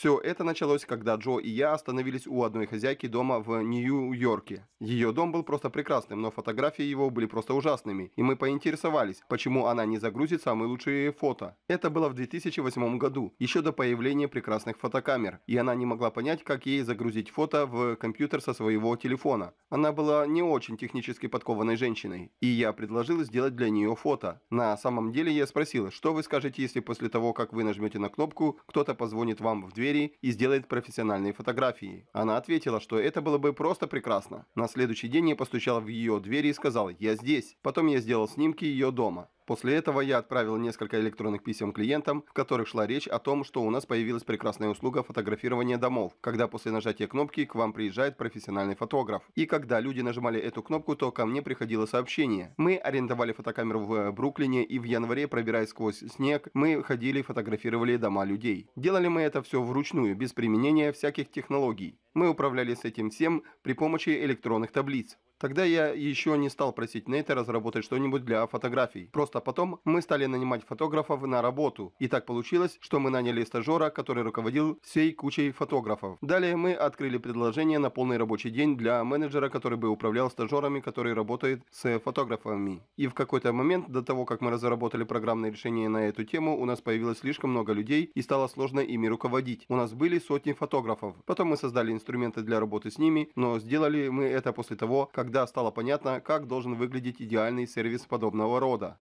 Все это началось, когда Джо и я остановились у одной хозяйки дома в Нью-Йорке. Ее дом был просто прекрасным, но фотографии его были просто ужасными, и мы поинтересовались, почему она не загрузит самые лучшие фото. Это было в 2008 году, еще до появления прекрасных фотокамер, и она не могла понять, как ей загрузить фото в компьютер со своего телефона. Она была не очень технически подкованной женщиной, и я предложил сделать для нее фото. На самом деле я спросил, что вы скажете, если после того, как вы нажмете на кнопку, кто-то позвонит вам в дверь, империи и сделает профессиональные фотографии. Она ответила, что это было бы просто прекрасно. На следующий день я постучал в ее двери и сказал «Я здесь». Потом я сделал снимки ее дома. После этого я отправил несколько электронных писем клиентам, в которых шла речь о том, что у нас появилась прекрасная услуга фотографирования домов, когда после нажатия кнопки к вам приезжает профессиональный фотограф. И когда люди нажимали эту кнопку, то ко мне приходило сообщение. Мы арендовали фотокамеру в Бруклине и в январе, пробираясь сквозь снег, мы ходили и фотографировали дома людей. Делали мы это все вручную, без применения всяких технологий. Мы управляли с этим всем при помощи электронных таблиц. Тогда я еще не стал просить Нейта разработать что-нибудь для фотографий. Просто потом мы стали нанимать фотографов на работу. И так получилось, что мы наняли стажера, который руководил всей кучей фотографов. Далее мы открыли предложение на полный рабочий день для менеджера, который бы управлял стажерами, который работает с фотографами. И в какой-то момент, до того, как мы разработали программное решение на эту тему, у нас появилось слишком много людей и стало сложно ими руководить. У нас были сотни фотографов. Потом мы создали инструменты для работы с ними, но сделали мы это после того, как когда стало понятно, как должен выглядеть идеальный сервис подобного рода.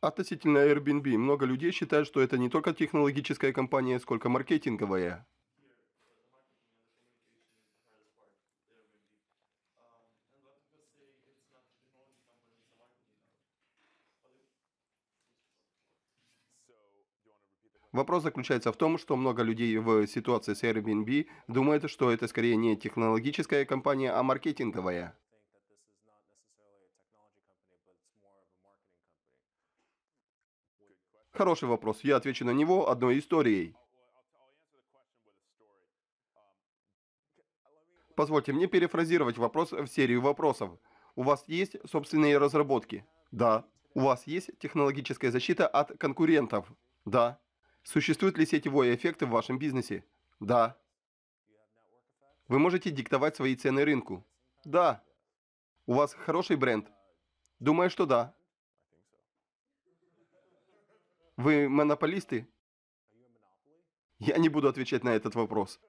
Относительно Airbnb, много людей считают, что это не только технологическая компания, сколько маркетинговая. Вопрос заключается в том, что много людей в ситуации с Airbnb думают, что это скорее не технологическая компания, а маркетинговая. Хороший вопрос. Я отвечу на него одной историей. Позвольте мне перефразировать вопрос в серию вопросов. У вас есть собственные разработки? Да. У вас есть технологическая защита от конкурентов? Да. Существует ли сетевой эффект в вашем бизнесе? Да. Вы можете диктовать свои цены рынку? Да. У вас хороший бренд? Думаю, что да. Вы монополисты? Я не буду отвечать на этот вопрос.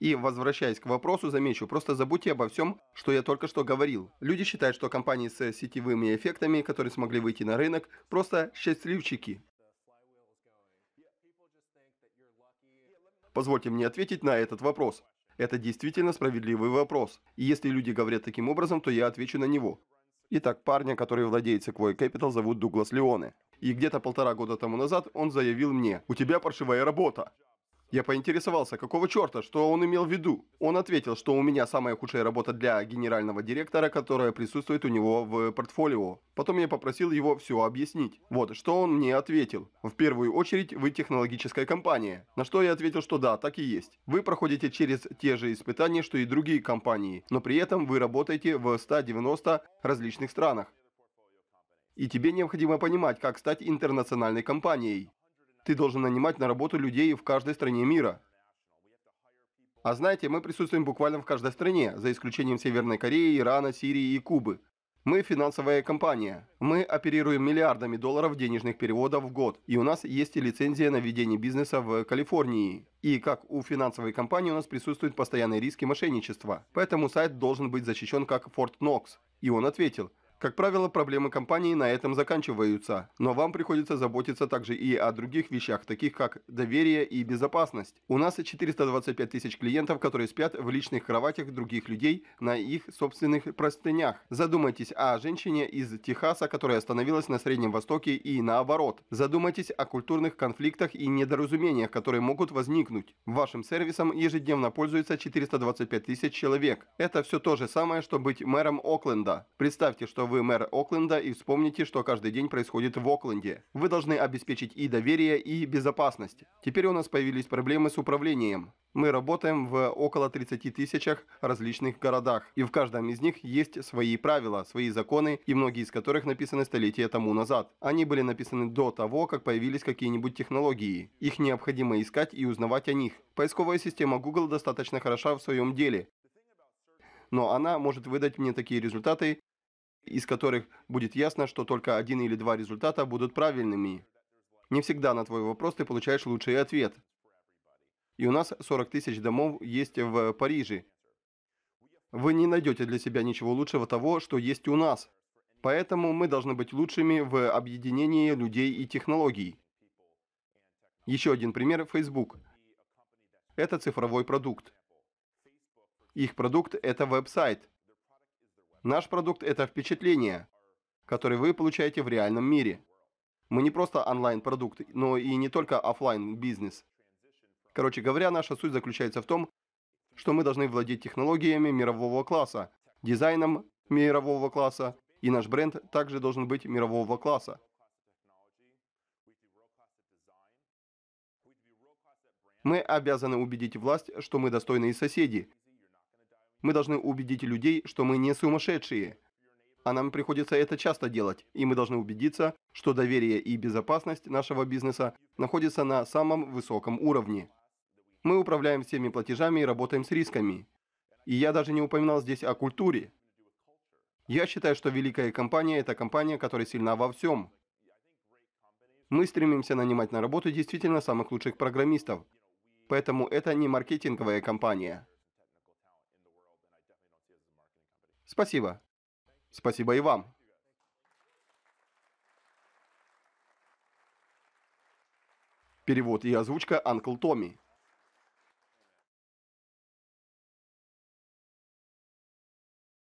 И, возвращаясь к вопросу, замечу, просто забудьте обо всем, что я только что говорил. Люди считают, что компании с э, сетевыми эффектами, которые смогли выйти на рынок, просто счастливчики. Позвольте мне ответить на этот вопрос. Это действительно справедливый вопрос. И если люди говорят таким образом, то я отвечу на него. Итак, парня, который владеет Sequoia Capital, зовут Дуглас Леоне. И где-то полтора года тому назад он заявил мне, «У тебя паршивая работа». Я поинтересовался, какого черта, что он имел в виду. Он ответил, что у меня самая худшая работа для генерального директора, которая присутствует у него в портфолио. Потом я попросил его все объяснить. Вот, что он мне ответил. В первую очередь, вы технологическая компания. На что я ответил, что да, так и есть. Вы проходите через те же испытания, что и другие компании, но при этом вы работаете в 190 различных странах. И тебе необходимо понимать, как стать интернациональной компанией. Ты должен нанимать на работу людей в каждой стране мира. А знаете, мы присутствуем буквально в каждой стране, за исключением Северной Кореи, Ирана, Сирии и Кубы. Мы финансовая компания. Мы оперируем миллиардами долларов денежных переводов в год. И у нас есть и лицензия на ведение бизнеса в Калифорнии. И как у финансовой компании у нас присутствуют постоянные риски мошенничества. Поэтому сайт должен быть защищен как Fort Knox. И он ответил – как правило, проблемы компании на этом заканчиваются, но вам приходится заботиться также и о других вещах, таких как доверие и безопасность. У нас 425 тысяч клиентов, которые спят в личных кроватях других людей на их собственных простынях. Задумайтесь о женщине из Техаса, которая остановилась на Среднем Востоке и наоборот. Задумайтесь о культурных конфликтах и недоразумениях, которые могут возникнуть. Вашим сервисом ежедневно пользуется 425 тысяч человек. Это все то же самое, что быть мэром Окленда. Представьте, что вы мэр Окленда и вспомните, что каждый день происходит в Окленде. Вы должны обеспечить и доверие, и безопасность. Теперь у нас появились проблемы с управлением. Мы работаем в около 30 тысячах различных городах, и в каждом из них есть свои правила, свои законы, и многие из которых написаны столетия тому назад. Они были написаны до того, как появились какие-нибудь технологии. Их необходимо искать и узнавать о них. Поисковая система Google достаточно хороша в своем деле, но она может выдать мне такие результаты, из которых будет ясно, что только один или два результата будут правильными. Не всегда на твой вопрос ты получаешь лучший ответ. И у нас 40 тысяч домов есть в Париже. Вы не найдете для себя ничего лучшего того, что есть у нас. Поэтому мы должны быть лучшими в объединении людей и технологий. Еще один пример – Facebook. Это цифровой продукт. Их продукт – это веб-сайт. Наш продукт – это впечатление, которое вы получаете в реальном мире. Мы не просто онлайн-продукт, но и не только офлайн бизнес Короче говоря, наша суть заключается в том, что мы должны владеть технологиями мирового класса, дизайном мирового класса, и наш бренд также должен быть мирового класса. Мы обязаны убедить власть, что мы достойные соседи, мы должны убедить людей, что мы не сумасшедшие. А нам приходится это часто делать, и мы должны убедиться, что доверие и безопасность нашего бизнеса находятся на самом высоком уровне. Мы управляем всеми платежами и работаем с рисками. И я даже не упоминал здесь о культуре. Я считаю, что великая компания – это компания, которая сильна во всем. Мы стремимся нанимать на работу действительно самых лучших программистов. Поэтому это не маркетинговая компания. Спасибо. Спасибо и вам. Перевод и озвучка Анкл Томми.